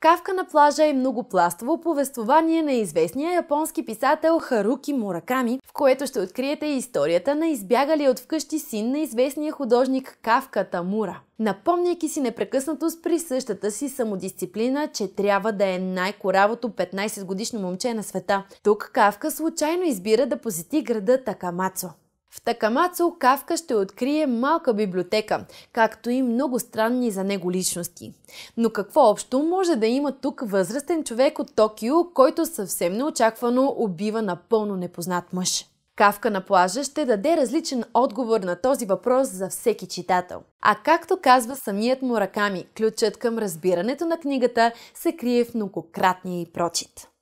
Кавка на плажа е многопластово повествование на известния японски писател Харуки Мураками, в което ще откриете историята на избягали от вкъщи син на известния художник Кавка Тамура. Напомняйки си непрекъснато с присъщата си самодисциплина, че трябва да е най-коравото 15-годишно момче на света. Тук Кавка случайно избира да посети града Такамацо. В Такамацо Кавка ще открие малка библиотека, както и много странни за него личности. Но какво общо може да има тук възрастен човек от Токио, който съвсем неочаквано убива напълно непознат мъж? Кавка на плажа ще даде различен отговор на този въпрос за всеки читател. А както казва самият му ръками, ключът към разбирането на книгата се крие в многократния и прочит.